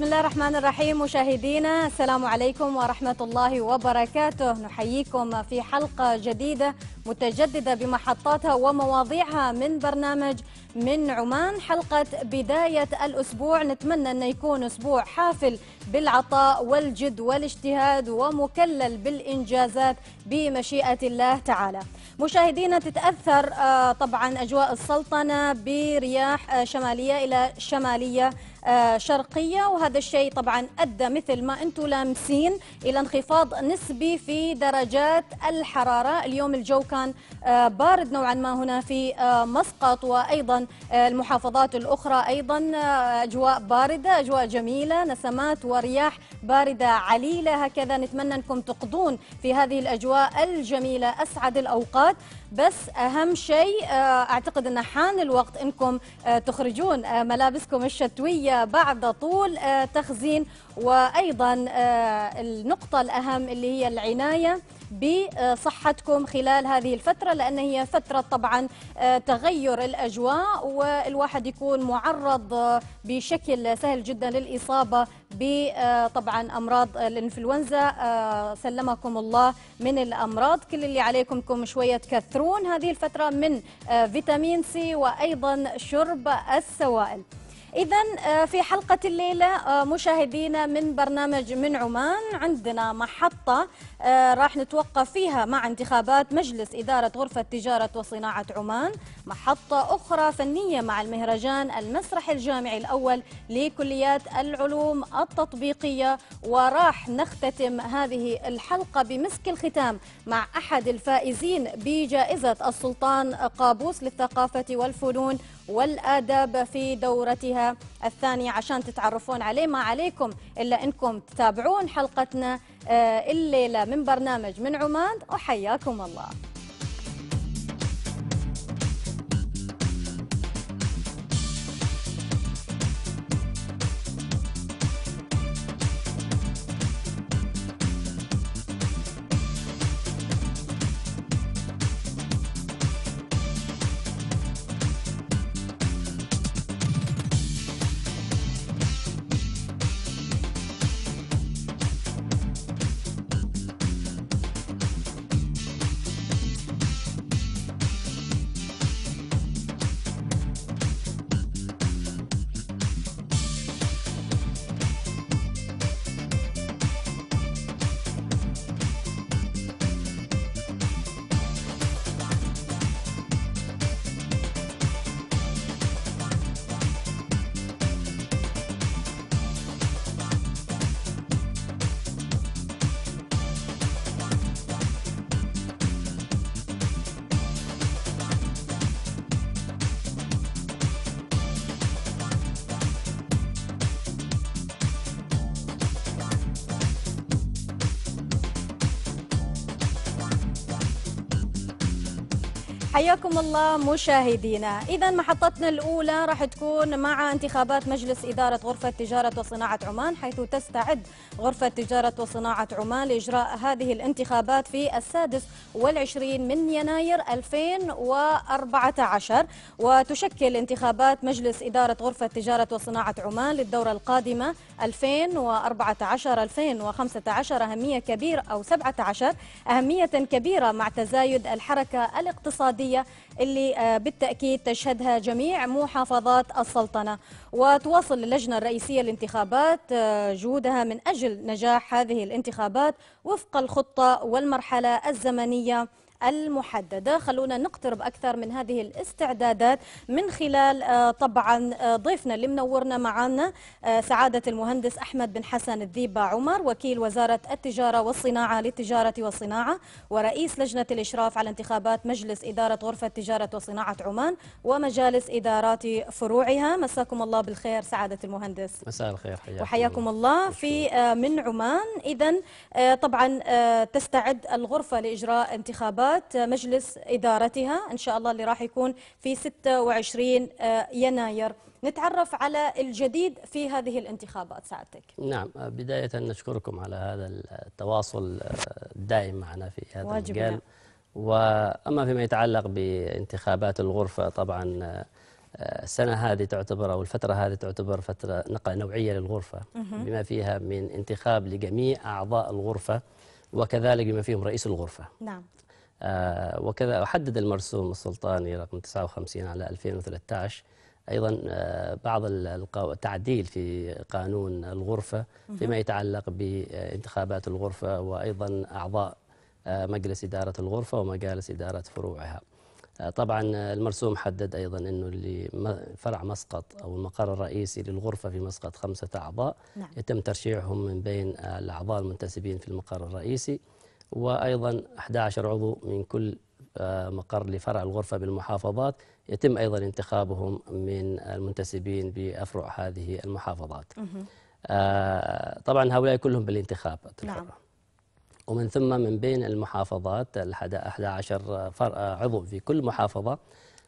بسم الله الرحمن الرحيم مشاهدينا السلام عليكم ورحمة الله وبركاته نحييكم في حلقة جديدة متجددة بمحطاتها ومواضيعها من برنامج من عمان حلقة بداية الأسبوع نتمنى أن يكون أسبوع حافل بالعطاء والجد والاجتهاد ومكلل بالإنجازات بمشيئة الله تعالى مشاهدينا تتأثر آه، طبعا أجواء السلطنة برياح آه، شمالية إلى شمالية آه، شرقية وهذا الشيء طبعا أدى مثل ما أنتم لامسين إلى انخفاض نسبي في درجات الحرارة اليوم الجو كان آه، بارد نوعا ما هنا في آه، مسقط وأيضا المحافظات الأخرى أيضا أجواء باردة أجواء جميلة نسمات ورياح باردة عليلة هكذا نتمنى أنكم تقضون في هذه الأجواء الجميلة أسعد الأوقات بس اهم شيء آه، اعتقد ان حان الوقت انكم آه، تخرجون آه، ملابسكم الشتويه بعد طول تخزين وايضا النقطه الاهم اللي هي العنايه بصحتكم خلال هذه الفترة لأن هي فترة طبعا آه، تغير الأجواء والواحد يكون معرض آه، بشكل سهل جدا للإصابة بطبعا آه، أمراض الإنفلونزا سلمكم الله من الأمراض كل اللي عليكمكم شوية تكثرون هذه الفترة من فيتامين سي وأيضا شرب السوائل إذا آه، في حلقة الليلة آه، مشاهدينا من برنامج من عمان عندنا محطة آه، راح نتوقف فيها مع انتخابات مجلس إدارة غرفة تجارة وصناعة عمان محطة أخرى فنية مع المهرجان المسرح الجامعي الأول لكليات العلوم التطبيقية وراح نختتم هذه الحلقة بمسك الختام مع أحد الفائزين بجائزة السلطان قابوس للثقافة والفنون والآداب في دورتها الثانية عشان تتعرفون عليه ما عليكم إلا أنكم تتابعون حلقتنا آه، الليلة من برنامج من عمان وحياكم الله حياكم الله مشاهدينا إذا محطتنا الأولى راح تكون مع انتخابات مجلس إدارة غرفة تجارة وصناعة عمان حيث تستعد غرفة تجارة وصناعة عمان لإجراء هذه الانتخابات في السادس والعشرين من يناير 2014 وتشكل انتخابات مجلس إدارة غرفة تجارة وصناعة عمان للدورة القادمة 2014-2015 أهمية كبيرة أو 17 أهمية كبيرة مع تزايد الحركة الاقتصادية الصحية اللي آه، بالتأكيد تشهدها جميع محافظات السلطنة وتواصل اللجنة الرئيسية للانتخابات آه، جهودها من أجل نجاح هذه الانتخابات وفق الخطة والمرحلة الزمنية المحددة خلونا نقترب أكثر من هذه الاستعدادات من خلال آه، طبعا آه، ضيفنا اللي منورنا معنا آه، سعادة المهندس أحمد بن حسن الذيبة عمر وكيل وزارة التجارة والصناعة للتجارة والصناعة ورئيس لجنة الإشراف على انتخابات مجلس إدارة غرفة تجارة وصناعة عمان ومجالس إدارات فروعها مساكم الله بالخير سعادة المهندس مساء الخير حياكم وحياكم الله في من عمان إذا طبعا تستعد الغرفة لإجراء انتخابات انتخابات مجلس إدارتها إن شاء الله اللي راح يكون في 26 آه، يناير نتعرف على الجديد في هذه الانتخابات سعادتك نعم آه، بداية نشكركم على هذا التواصل آه، الدائم معنا في هذا واجبنا. المجال وأما فيما يتعلق بانتخابات الغرفة طبعا السنة هذه تعتبر أو الفترة هذه تعتبر فترة نوعية للغرفة بما فيها من انتخاب لجميع أعضاء الغرفة وكذلك بما فيهم رئيس الغرفة نعم آه، وكذا أحدد المرسوم السلطاني رقم 59 على 2013 ايضا آه، بعض التعديل في قانون الغرفه فيما يتعلق بانتخابات الغرفه وايضا اعضاء آه، مجلس اداره الغرفه ومجالس اداره فروعها. طبعا المرسوم حدد ايضا انه اللي فرع مسقط او المقر الرئيسي للغرفه في مسقط خمسه اعضاء نعم. يتم ترشيحهم من بين الاعضاء المنتسبين في المقر الرئيسي. وأيضا 11 عضو من كل آه، مقر لفرع الغرفة بالمحافظات يتم أيضا انتخابهم من المنتسبين بأفرع هذه المحافظات آه، طبعا هؤلاء كلهم بالانتخاب نعم. ومن ثم من بين المحافظات 11 آه، عضو في كل محافظة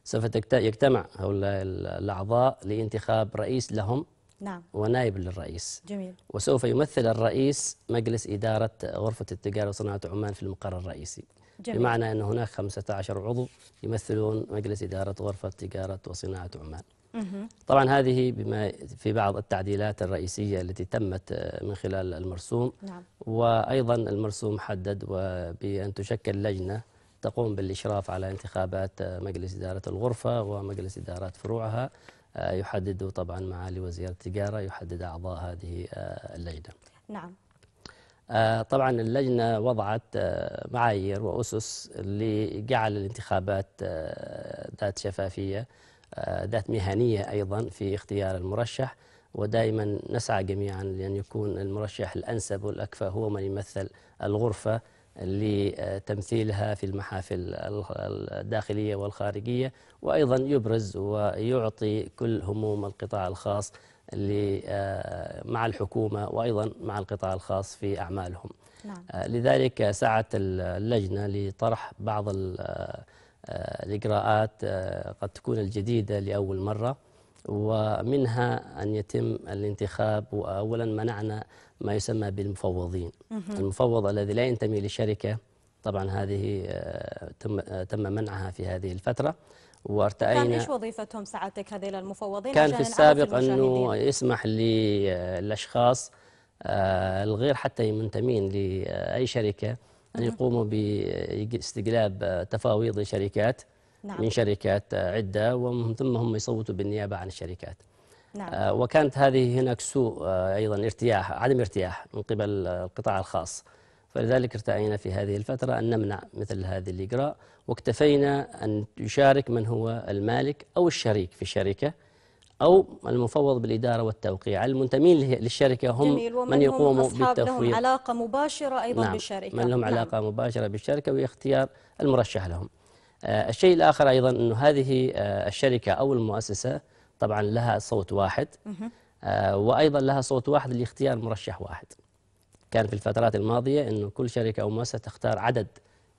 سوف يجتمع هؤلاء الأعضاء لانتخاب رئيس لهم نعم ونائب للرئيس جميل وسوف يمثل الرئيس مجلس إدارة غرفة التجارة وصناعة عمان في المقر الرئيسي جميل. بمعنى أن هناك 15 عضو يمثلون مجلس إدارة غرفة تجارة وصناعة عمان مه. طبعا هذه بما في بعض التعديلات الرئيسية التي تمت من خلال المرسوم نعم. وأيضا المرسوم حدد بأن تشكل لجنة تقوم بالإشراف على انتخابات مجلس إدارة الغرفة ومجلس إدارات فروعها آه، يحدد طبعا معالي وزير التجارة يحدد أعضاء هذه آه، اللجنة نعم آه، طبعا اللجنة وضعت معايير وأسس لجعل الانتخابات ذات شفافية ذات مهنية أيضا في اختيار المرشح ودائما نسعى جميعا لأن يكون المرشح الأنسب والأكفى هو من يمثل الغرفة لتمثيلها في المحافل الداخلية والخارجية وأيضا يبرز ويعطي كل هموم القطاع الخاص آه، مع الحكومة وأيضا مع القطاع الخاص في أعمالهم نعم. آه، لذلك سعت اللجنة لطرح بعض آه، الإجراءات قد تكون الجديدة لأول مرة ومنها أن يتم الانتخاب وأولا منعنا ما يسمى بالمفوضين المفوض الذي لا ينتمي لشركة طبعا هذه آه، تم آه، تم منعها في هذه الفترة وارتأينا كان ايش وظيفتهم سعادتك هذيل المفوضين كان في السابق انه يسمح آه، للاشخاص الغير حتى منتمين لاي شركه ان يقوموا باستقلاب تفاويض شركات نعم. من شركات عده ومن ثم هم يصوتوا بالنيابه عن الشركات نعم. آه، وكانت هذه هناك سوء آه، أيضا ارتياح عدم ارتياح من قبل آه، القطاع الخاص فلذلك ارتأينا في هذه الفترة أن نمنع مثل هذه الإجراء واكتفينا أن يشارك من هو المالك أو الشريك في الشركة أو المفوض بالإدارة والتوقيع المنتمين للشركة هم جميل ومن من يقوموا بالتفويض لهم علاقة مباشرة أيضا نعم بالشركة من لهم نعم علاقة مباشرة بالشركة واختيار المرشح لهم الشيء الآخر أيضا انه هذه الشركة أو المؤسسة طبعا لها صوت واحد آه، وأيضا لها صوت واحد لاختيار مرشح واحد كان في الفترات الماضية أنه كل شركة أو مؤسسة تختار عدد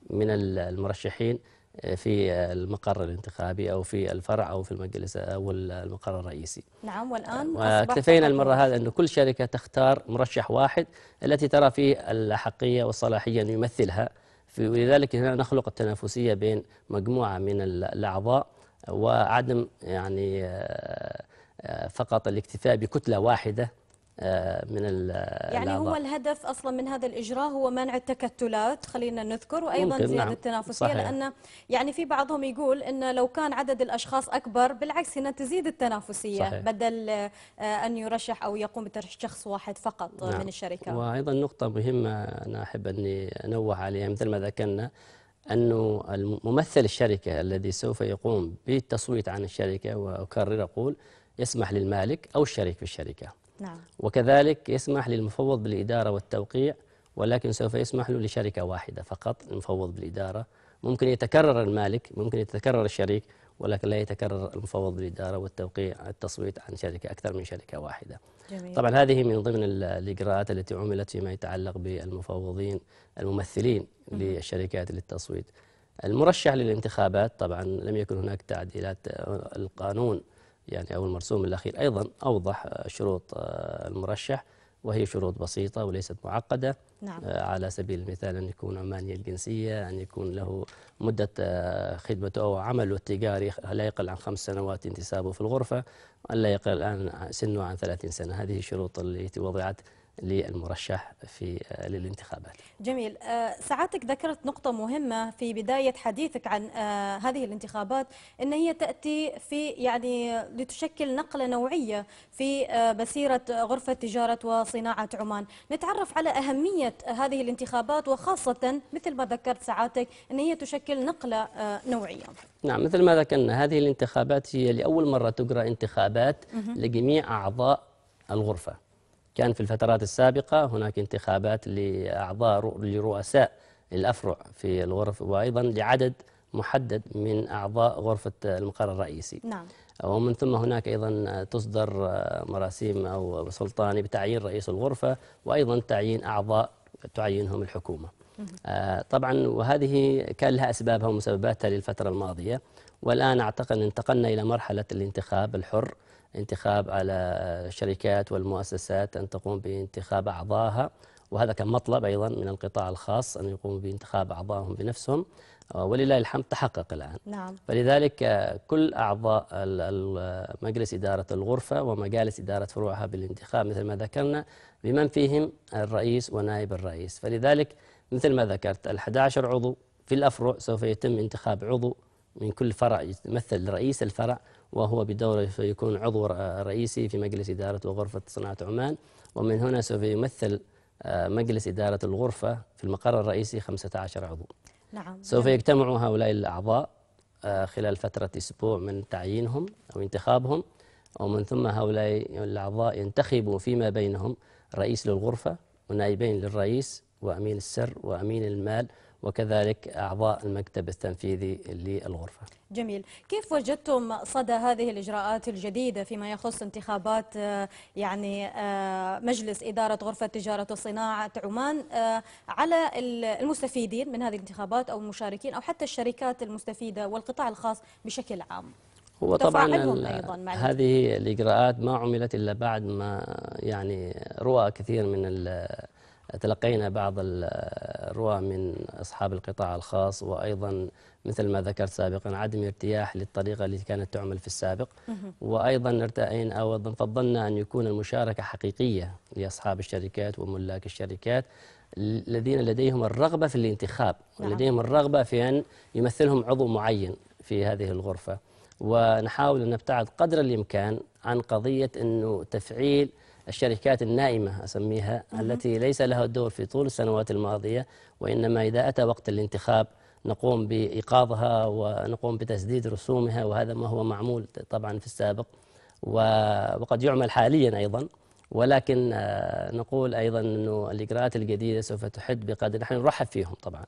من المرشحين آه، في المقر الانتخابي او في الفرع او في المجلس او المقر الرئيسي. نعم والان آه، واكتفينا المره هذه انه كل شركه تختار مرشح واحد التي ترى فيه الاحقيه والصلاحيه ان يمثلها ولذلك هنا نخلق التنافسيه بين مجموعه من الاعضاء وعدم يعني آه، آه، فقط الاكتفاء بكتلة واحدة آه، من يعني الأعضاء. هو الهدف اصلا من هذا الاجراء هو منع التكتلات خلينا نذكر وايضا زياده نعم. التنافسيه صحيح. لان يعني في بعضهم يقول ان لو كان عدد الاشخاص اكبر بالعكس هنا تزيد التنافسيه صحيح. بدل ان يرشح او يقوم بترشيح شخص واحد فقط نعم. من الشركه وايضا نقطه مهمه انا احب اني انوه عليها مثل ما ذكرنا أنه ممثل الشركة الذي سوف يقوم بالتصويت عن الشركة وأكرر أقول يسمح للمالك أو الشريك في الشركة نعم. وكذلك يسمح للمفوض بالإدارة والتوقيع ولكن سوف يسمح له لشركة واحدة فقط المفوض بالإدارة ممكن يتكرر المالك ممكن يتكرر الشريك ولكن لا يتكرر المفوض بالإدارة والتوقيع التصويت عن شركة أكثر من شركة واحدة جميل. طبعا هذه من ضمن الإجراءات التي عملت فيما يتعلق بالمفوضين الممثلين للشركات للتصويت المرشح للانتخابات طبعا لم يكن هناك تعديلات آه، القانون يعني أو المرسوم الأخير أيضا أوضح آه، شروط آه، المرشح وهي شروط بسيطة وليست معقدة نعم. آه، على سبيل المثال أن يكون عماني الجنسية أن يكون له مدة آه، خدمته أو عمله التجاري لا يقل عن خمس سنوات انتسابه في الغرفة أن لا يقل عن سنه عن 30 سنة هذه الشروط التي وضعت للمرشح في آه، للانتخابات. جميل، آه، ساعاتك ذكرت نقطة مهمة في بداية حديثك عن آه، هذه الانتخابات ان هي تأتي في يعني لتشكل نقلة نوعية في مسيرة غرفة تجارة وصناعة عمان، نتعرف على أهمية هذه الانتخابات وخاصة مثل ما ذكرت ساعاتك ان هي تشكل نقلة نوعية. نعم مثل ما ذكرنا هذه الانتخابات هي لأول مرة تجرى انتخابات لجميع أعضاء الغرفة. كان في الفترات السابقة هناك انتخابات لأعضاء لرؤساء الأفرع في الغرف وأيضا لعدد محدد من أعضاء غرفة المقر الرئيسي نعم. ومن ثم هناك أيضا تصدر مراسيم أو سلطاني بتعيين رئيس الغرفة وأيضا تعيين أعضاء تعينهم الحكومة آه، طبعا وهذه كان لها أسبابها ومسبباتها للفترة الماضية والآن أعتقد انتقلنا إلى مرحلة الانتخاب الحر انتخاب على الشركات والمؤسسات أن تقوم بانتخاب أعضائها وهذا كان مطلب أيضا من القطاع الخاص أن يقوموا بانتخاب أعضائهم بنفسهم آه، ولله الحمد تحقق الآن نعم. فلذلك آه، كل أعضاء مجلس إدارة الغرفة ومجالس إدارة فروعها بالانتخاب مثل ما ذكرنا بمن فيهم الرئيس ونائب الرئيس فلذلك مثل ما ذكرت ال11 عضو في الأفرع سوف يتم انتخاب عضو من كل فرع يمثل رئيس الفرع وهو بدوره فيكون عضو رئيسي في مجلس إدارة وغرفة صناعة عمان ومن هنا سوف يمثل آه، مجلس إدارة الغرفة في المقر الرئيسي 15 عضو نعم سوف يجتمع هؤلاء الأعضاء آه، خلال فترة أسبوع من تعيينهم أو انتخابهم ومن ثم هؤلاء الأعضاء ينتخبوا فيما بينهم رئيس للغرفة ونائبين للرئيس وأمين السر وأمين المال وكذلك أعضاء المكتب التنفيذي للغرفة جميل كيف وجدتم صدى هذه الإجراءات الجديدة فيما يخص انتخابات آه، يعني آه، مجلس إدارة غرفة تجارة وصناعة عمان آه، على المستفيدين من هذه الانتخابات أو المشاركين أو حتى الشركات المستفيدة والقطاع الخاص بشكل عام هو طبعا هذه الإجراءات ما عملت إلا بعد ما يعني رؤى كثير من تلقينا بعض الرواة من أصحاب القطاع الخاص وأيضا مثل ما ذكرت سابقا عدم ارتياح للطريقة التي كانت تعمل في السابق وأيضا ارتأين أو فضلنا أن يكون المشاركة حقيقية لأصحاب الشركات وملاك الشركات الذين لديهم الرغبة في الانتخاب ولديهم نعم. لديهم الرغبة في أن يمثلهم عضو معين في هذه الغرفة ونحاول أن نبتعد قدر الإمكان عن قضية أنه تفعيل الشركات النائمة أسميها التي ليس لها الدور في طول السنوات الماضية وإنما إذا أتى وقت الانتخاب نقوم بإيقاظها ونقوم بتسديد رسومها وهذا ما هو معمول طبعا في السابق وقد يعمل حاليا أيضا ولكن آه، نقول أيضا أنه الإجراءات الجديدة سوف تحد بقدر نحن نرحب فيهم طبعا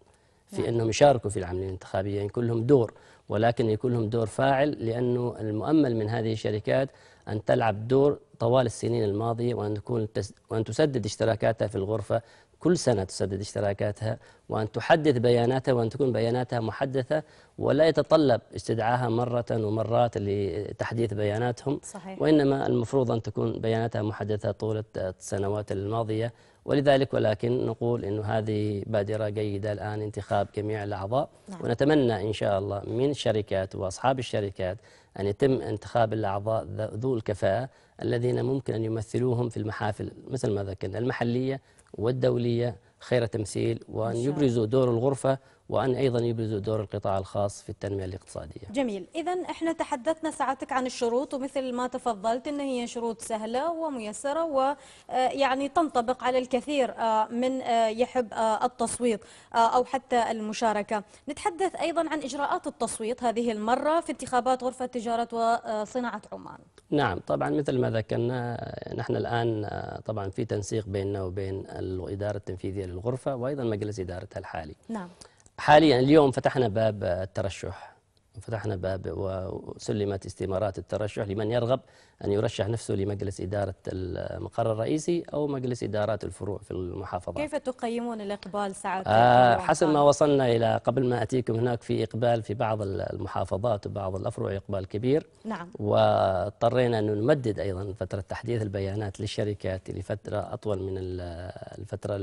في نعم. أنهم يشاركوا في العملية الانتخابية يكون يعني لهم دور ولكن يكون لهم دور فاعل لأنه المؤمل من هذه الشركات أن تلعب دور طوال السنين الماضية وأن, تكون تس وأن تسدد اشتراكاتها في الغرفة كل سنة تسدد اشتراكاتها وأن تحدث بياناتها وأن تكون بياناتها محدثة ولا يتطلب استدعاها مرة ومرات لتحديث بياناتهم صحيح. وإنما المفروض أن تكون بياناتها محدثة طول السنوات الماضية ولذلك ولكن نقول أن هذه بادرة جيدة الآن انتخاب جميع الأعضاء نعم. ونتمنى إن شاء الله من الشركات وأصحاب الشركات أن يتم انتخاب الأعضاء ذو الكفاءة الذين ممكن أن يمثلوهم في المحافل مثل ما ذكرنا المحلية والدولية خير تمثيل وأن يبرزوا دور الغرفة وأن أيضا يبرزوا دور القطاع الخاص في التنمية الاقتصادية جميل إذا احنا تحدثنا ساعتك عن الشروط ومثل ما تفضلت أن هي شروط سهلة وميسرة ويعني آه، تنطبق على الكثير آه، من آه، يحب التصويت أو حتى المشاركة نتحدث أيضا عن إجراءات التصويت هذه المرة في انتخابات غرفة تجارة وصناعة عمان نعم طبعا مثل ما ذكرنا نحن الآن طبعا في تنسيق بيننا وبين الإدارة التنفيذية للغرفة وأيضا مجلس إدارتها الحالي نعم حاليا اليوم فتحنا باب الترشح فتحنا باب وسلمت استمارات الترشح لمن يرغب أن يرشح نفسه لمجلس إدارة المقر الرئيسي أو مجلس إدارات الفروع في المحافظه كيف تقيمون الإقبال سعاده آه حسب ما وصلنا إلى قبل ما أتيكم هناك في إقبال في بعض المحافظات وبعض الافروع إقبال كبير نعم واضطرينا أن نمدد أيضا فترة تحديث البيانات للشركات لفترة أطول من الفترة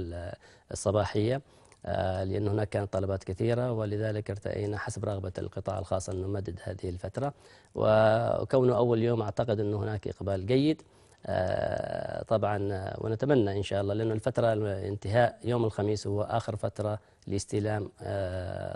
الصباحية آه، لأن هناك كانت طلبات كثيرة ولذلك ارتئينا حسب رغبة القطاع الخاص أن نمدد هذه الفترة وكونه أول يوم أعتقد أن هناك إقبال جيد آه، طبعا آه، ونتمنى إن شاء الله لأن الفترة انتهاء يوم الخميس هو آخر فترة لاستلام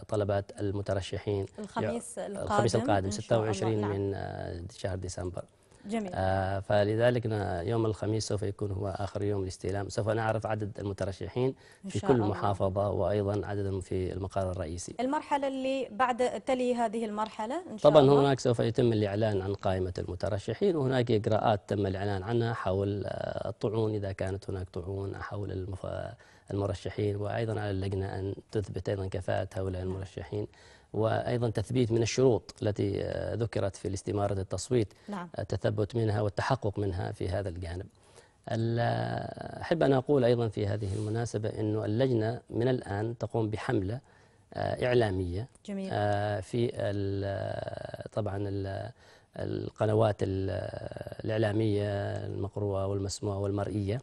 طلبات المترشحين الخميس القادم, الخميس القادم 26 نعم. من شهر ديسمبر جميل آه فلذلك يوم الخميس سوف يكون هو آخر يوم الاستلام سوف نعرف عدد المترشحين في كل الله. محافظة وأيضا عددهم في المقر الرئيسي المرحلة اللي بعد تلي هذه المرحلة إن شاء طبعا الله. هناك سوف يتم الإعلان عن قائمة المترشحين وهناك إجراءات تم الإعلان عنها حول آه، الطعون إذا كانت هناك طعون حول المف... المرشحين وأيضا على اللجنة أن تثبت أيضا كفاءة هؤلاء المرشحين وأيضا تثبيت من الشروط التي آه، ذكرت في الاستمارة التصويت نعم. آه، التثبت منها والتحقق منها في هذا الجانب آه، أحب أن أقول أيضا في هذه المناسبة أن اللجنة من الآن تقوم بحملة إعلامية جميل. في طبعا القنوات الإعلامية المقروءة والمسموعة والمرئية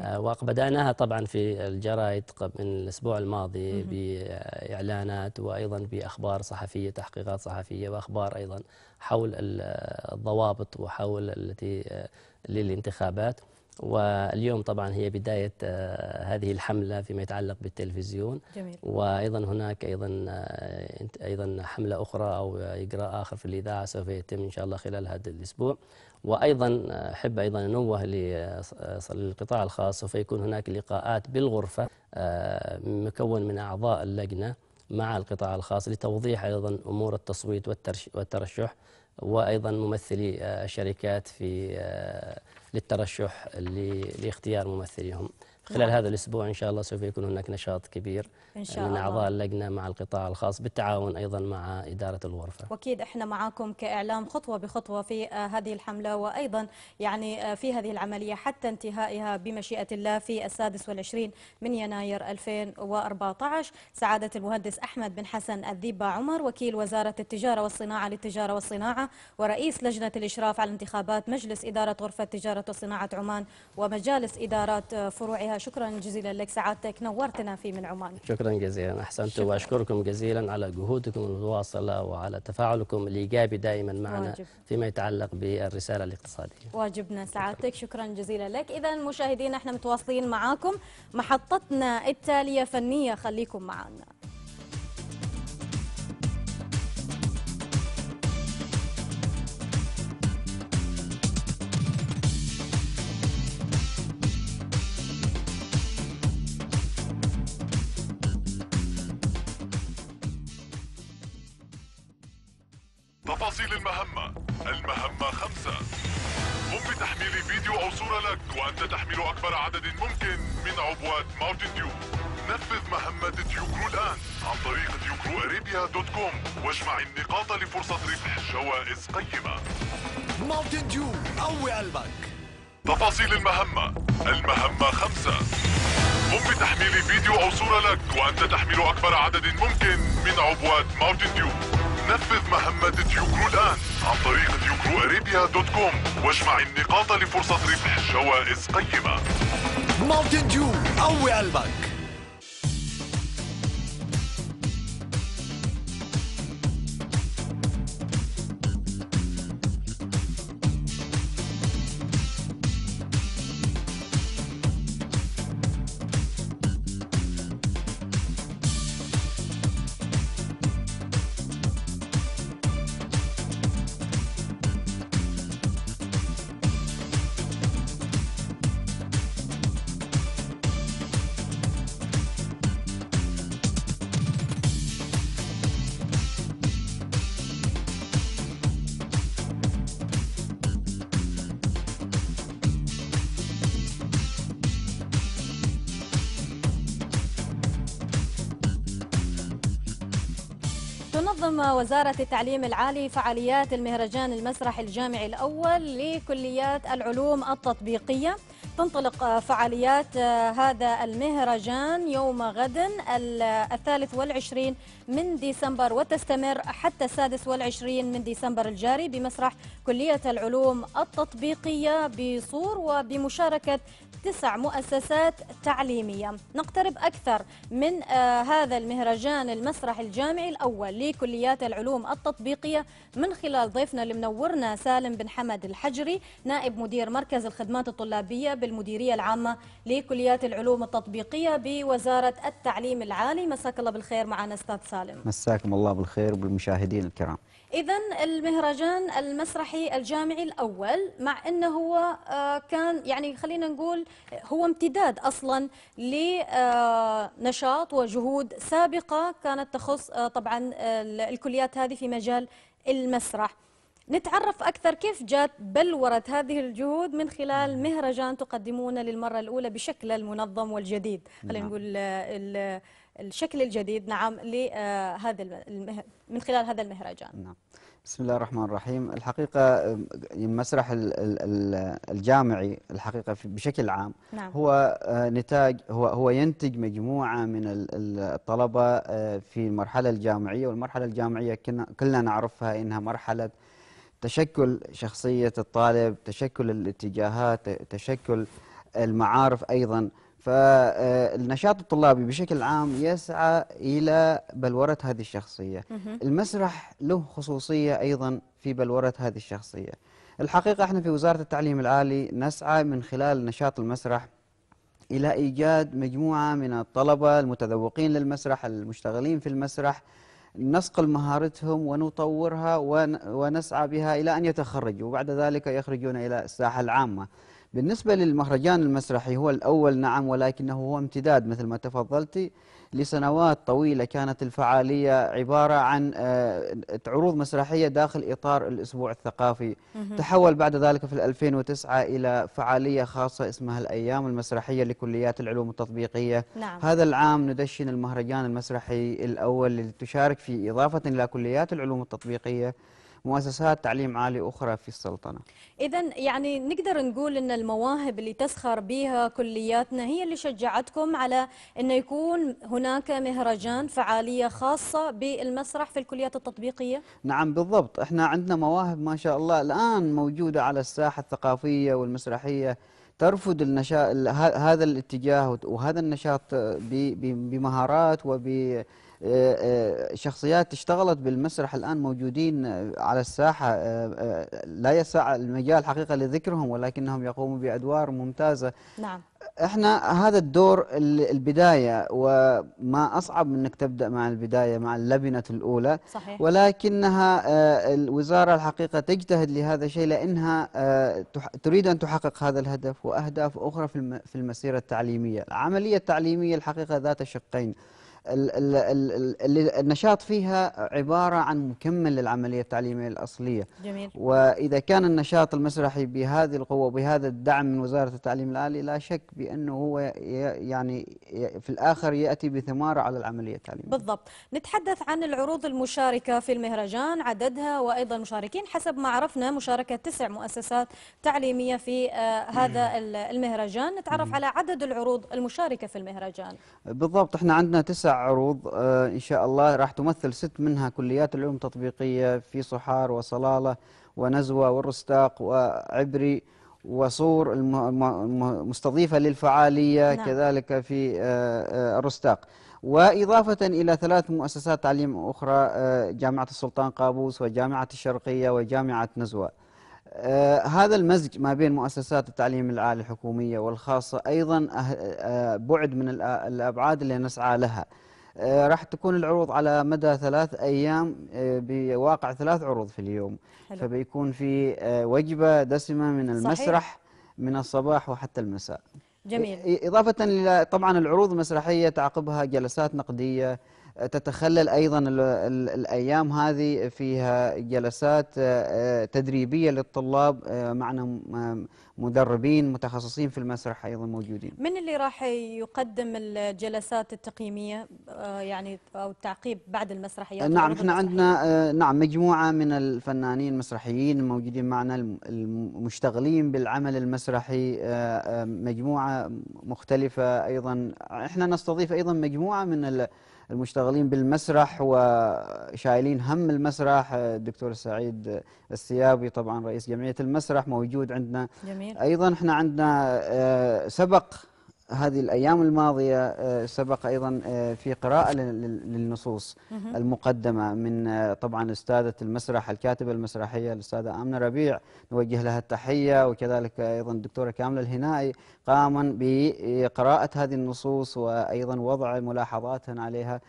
آه، وبدأناها طبعا في الجرايد من الأسبوع الماضي مم. بإعلانات وأيضا بأخبار صحفية تحقيقات صحفية وأخبار أيضا حول الضوابط وحول التي آه، للانتخابات واليوم طبعا هي بداية آه، هذه الحملة فيما يتعلق بالتلفزيون جميل. وأيضا هناك أيضا أيضا حملة أخرى أو إجراء آخر في الإذاعة سوف يتم إن شاء الله خلال هذا الأسبوع وأيضا أحب أيضا أنوه للقطاع الخاص سوف يكون هناك لقاءات بالغرفة آه، مكون من أعضاء اللجنة مع القطاع الخاص لتوضيح أيضا أمور التصويت والترشح وأيضا ممثلي آه، الشركات في آه، للترشح لاختيار ممثليهم خلال هذا الأسبوع إن شاء الله سوف يكون هناك نشاط كبير إن شاء من أعضاء اللجنة مع القطاع الخاص بالتعاون أيضا مع إدارة الغرفة وأكيد إحنا معاكم كإعلام خطوة بخطوة في آه، هذه الحملة وأيضا يعني آه، في هذه العملية حتى انتهائها بمشيئة الله في السادس والعشرين من يناير 2014 سعادة المهندس أحمد بن حسن الذيبة عمر وكيل وزارة التجارة والصناعة للتجارة والصناعة ورئيس لجنة الإشراف على انتخابات مجلس إدارة غرفة تجارة وصناعة عمان ومجالس إدارات آه، فروعها بها شكرا جزيلا لك سعادتك نورتنا في من عمان شكرا جزيلا أحسنت شكرا. وأشكركم جزيلا على جهودكم المتواصلة وعلى تفاعلكم الإيجابي دائما معنا واجب. فيما يتعلق بالرسالة الاقتصادية واجبنا سعادتك شكرا جزيلا لك إذا مشاهدينا احنا متواصلين معاكم محطتنا التالية فنية خليكم معنا تفاصيل المهمة المهمة خمسة قم بتحميل فيديو أو صورة لك وأنت تحمل أكبر عدد ممكن من عبوات ماونتن ديو نفذ مهمة ديوكرو الآن عن طريق ديوكرو أريبيا دوت كوم واجمع النقاط لفرصة ربح جوائز قيمة ماونتن ديو قوي قلبك تفاصيل المهمة المهمة خمسة قم بتحميل فيديو أو صورة لك وأنت تحمل أكبر عدد ممكن من عبوات ماونتن ديو نفذ مهمة ديوكرو الآن عن طريق ديوكرو أريبيا دوت كوم واجمع النقاط لفرصة ربح جوائز قيمة ماونتن ديو قوي قلبك وزارة التعليم العالي فعاليات المهرجان المسرح الجامعي الأول لكليات العلوم التطبيقية تنطلق فعاليات آه، هذا المهرجان يوم غد الثالث والعشرين من ديسمبر وتستمر حتى السادس والعشرين من ديسمبر الجاري بمسرح كلية العلوم التطبيقية بصور وبمشاركة تسع مؤسسات تعليمية نقترب أكثر من آه، هذا المهرجان المسرح الجامعي الأول لكليات العلوم التطبيقية من خلال ضيفنا اللي منورنا سالم بن حمد الحجري نائب مدير مركز الخدمات الطلابية بالمديرية العامة لكليات العلوم التطبيقية بوزارة التعليم العالي مساك الله بالخير معنا أستاذ سالم مساكم الله بالخير وبالمشاهدين الكرام إذا المهرجان المسرحي الجامعي الأول مع أنه هو آه، كان يعني خلينا نقول هو امتداد أصلا لنشاط آه، وجهود سابقة كانت تخص آه، طبعا الكليات هذه في مجال المسرح نتعرف أكثر كيف جات بلورة هذه الجهود من خلال مهرجان تقدمونه للمرة الأولى بشكل المنظم والجديد نعم. خلينا نقول آه، آه، الشكل الجديد نعم لهذا آه، من خلال هذا المهرجان نعم بسم الله الرحمن الرحيم الحقيقة المسرح يعني الجامعي الحقيقة بشكل عام نعم. هو نتاج هو هو ينتج مجموعة من الطلبة في المرحلة الجامعية والمرحلة الجامعية كلنا نعرفها إنها مرحلة تشكل شخصية الطالب تشكل الاتجاهات تشكل المعارف أيضا فالنشاط الطلابي بشكل عام يسعى إلى بلورة هذه الشخصية المسرح له خصوصية أيضا في بلورة هذه الشخصية الحقيقة احنا في وزارة التعليم العالي نسعى من خلال نشاط المسرح إلى إيجاد مجموعة من الطلبة المتذوقين للمسرح المشتغلين في المسرح نسقل مهارتهم ونطورها ونسعى بها إلى أن يتخرجوا وبعد ذلك يخرجون إلى الساحة العامة بالنسبة للمهرجان المسرحي هو الأول نعم ولكنه هو امتداد مثل ما تفضلتي لسنوات طويلة كانت الفعالية عبارة عن آه، عروض مسرحية داخل إطار الأسبوع الثقافي تحول بعد ذلك في 2009 إلى فعالية خاصة اسمها الأيام المسرحية لكليات العلوم التطبيقية نعم. هذا العام ندشن المهرجان المسرحي الأول اللي تشارك في إضافة إلى كليات العلوم التطبيقية مؤسسات تعليم عالي أخرى في السلطنة إذا يعني نقدر نقول أن المواهب اللي تسخر بها كلياتنا هي اللي شجعتكم على أنه يكون هناك مهرجان فعالية خاصة بالمسرح في الكليات التطبيقية نعم بالضبط إحنا عندنا مواهب ما شاء الله الآن موجودة على الساحة الثقافية والمسرحية ترفض النشاء هذا الاتجاه وهذا النشاط بمهارات وب شخصيات اشتغلت بالمسرح الآن موجودين آه، على الساحة آه، آه، لا يسع المجال حقيقة لذكرهم ولكنهم يقومون بأدوار ممتازة نعم احنا هذا الدور البداية وما أصعب أنك تبدأ مع البداية مع اللبنة الأولى صحيح. ولكنها الوزارة الحقيقة تجتهد لهذا الشيء لأنها تريد أن تحقق هذا الهدف وأهداف أخرى في المسيرة التعليمية العملية التعليمية الحقيقة ذات شقين النشاط فيها عبارة عن مكمل للعملية التعليمية الأصلية جميل. وإذا كان النشاط المسرحي بهذه القوة وبهذا الدعم من وزارة التعليم العالي لا شك بأنه هو يعني في الآخر يأتي بثمارة على العملية التعليمية بالضبط نتحدث عن العروض المشاركة في المهرجان عددها وأيضا المشاركين حسب ما عرفنا مشاركة تسع مؤسسات تعليمية في آه، هذا المهرجان نتعرف على عدد العروض المشاركة في المهرجان بالضبط احنا عندنا تسع عروض آه، إن شاء الله راح تمثل ست منها كليات العلوم التطبيقية في صحار وصلالة ونزوة والرستاق وعبري وصور المستضيفة للفعالية نعم. كذلك في آه، آه، الرستاق وإضافة إلى ثلاث مؤسسات تعليم أخرى جامعة السلطان قابوس وجامعة الشرقية وجامعة نزوة آه، هذا المزج ما بين مؤسسات التعليم العالي الحكومية والخاصة أيضا أه، آه، بعد من الأبعاد اللي نسعى لها راح تكون العروض على مدى ثلاث أيام بواقع ثلاث عروض في اليوم حلو. فبيكون في وجبة دسمة من المسرح صحيح. من الصباح وحتى المساء جميل إضافة طبعا العروض المسرحية تعقبها جلسات نقدية تتخلل أيضا الأيام هذه فيها جلسات آه، آه، تدريبية للطلاب آه، معنا مدربين متخصصين في المسرح أيضا موجودين من اللي راح يقدم الجلسات التقييمية يعني أو التعقيب بعد المسرحيات نعم احنا عندنا نعم مجموعة من الفنانين المسرحيين الموجودين معنا المشتغلين بالعمل المسرحي مجموعة مختلفة أيضا احنا نستضيف أيضا مجموعة من المشتغلين بالمسرح وشايلين هم المسرح الدكتور سعيد السيابي طبعا رئيس جمعية المسرح موجود عندنا جميل. أيضا احنا عندنا آه، سبق هذه الأيام الماضية آه، سبق أيضا آه، في قراءة للنصوص المقدمة من آه، طبعا أستاذة المسرح الكاتبة المسرحية الأستاذة آمنة ربيع نوجه لها التحية وكذلك أيضا الدكتورة كاملة الهنائي قاما بقراءة هذه النصوص وأيضا وضع ملاحظات عليها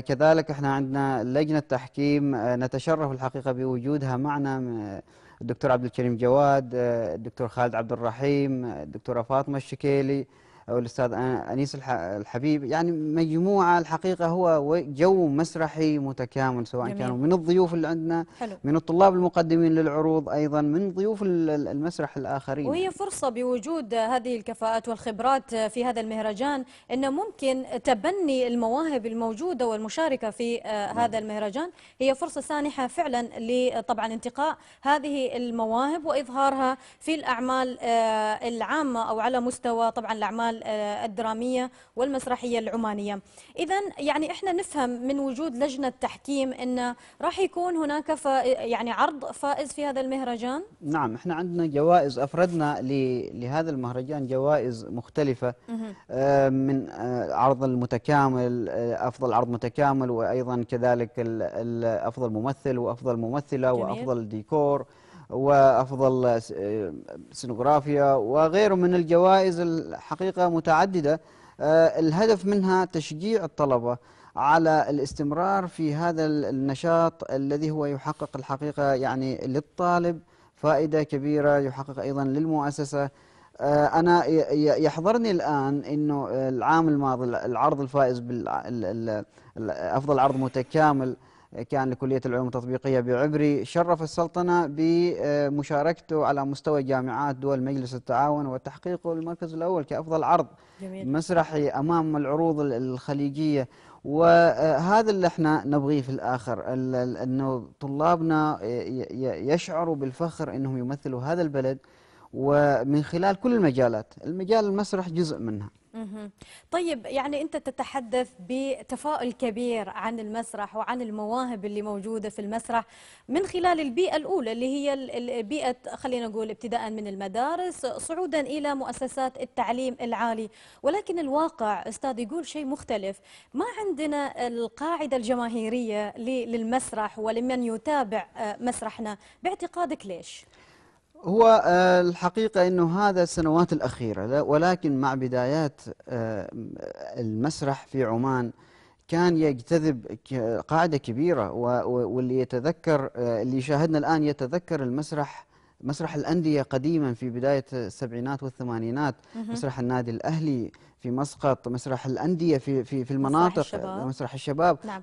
كذلك احنا عندنا لجنة تحكيم نتشرف الحقيقة بوجودها معنا الدكتور عبد الكريم جواد الدكتور خالد عبد الرحيم الدكتورة فاطمة الشكيلي أو الأستاذ أنيس الحبيب يعني مجموعة الحقيقة هو جو مسرحي متكامل سواء جميل. كانوا من الضيوف اللي عندنا حلو. من الطلاب المقدمين للعروض أيضا من ضيوف المسرح الآخرين وهي فرصة بوجود هذه الكفاءات والخبرات في هذا المهرجان أن ممكن تبني المواهب الموجودة والمشاركة في آه، نعم. هذا المهرجان هي فرصة سانحة فعلا لطبعا انتقاء هذه المواهب وإظهارها في الأعمال آه، العامة أو على مستوى طبعا الأعمال الدرامية والمسرحية العمانية إذا يعني إحنا نفهم من وجود لجنة تحكيم أن راح يكون هناك ف يعني عرض فائز في هذا المهرجان نعم إحنا عندنا جوائز أفردنا لهذا المهرجان جوائز مختلفة آه، من آه، عرض المتكامل آه، أفضل عرض متكامل وأيضا كذلك أفضل ممثل وأفضل ممثلة جميل. وأفضل ديكور وأفضل سينوغرافيا وغيره من الجوائز الحقيقة متعددة آه، الهدف منها تشجيع الطلبة على الاستمرار في هذا النشاط الذي هو يحقق الحقيقة يعني للطالب فائدة كبيرة يحقق أيضا للمؤسسة آه، أنا يحضرني الآن أنه العام الماضي العرض الفائز افضل عرض متكامل كان لكلية العلوم التطبيقية بعبري شرف السلطنة بمشاركته على مستوى جامعات دول مجلس التعاون وتحقيقه المركز الأول كأفضل عرض جميل. مسرحي أمام العروض الخليجية وهذا اللي احنا نبغيه في الآخر أنه طلابنا يشعروا بالفخر أنهم يمثلوا هذا البلد ومن خلال كل المجالات المجال المسرح جزء منها طيب يعني أنت تتحدث بتفاؤل كبير عن المسرح وعن المواهب اللي موجودة في المسرح من خلال البيئة الأولى اللي هي البيئة خلينا نقول ابتداء من المدارس صعودا إلى مؤسسات التعليم العالي ولكن الواقع أستاذ يقول شيء مختلف ما عندنا القاعدة الجماهيرية للمسرح ولمن يتابع آه، مسرحنا باعتقادك ليش؟ هو آه، الحقيقة أنه هذا السنوات الأخيرة ولكن مع بدايات آه، المسرح في عمان كان يجتذب قاعدة كبيرة واللي يتذكر آه، اللي شاهدنا الآن يتذكر المسرح مسرح الأندية قديما في بداية السبعينات والثمانينات مسرح النادي الأهلي في مسقط مسرح الأندية في في في المناطق مسرح الشباب, مسرح, الشباب نعم.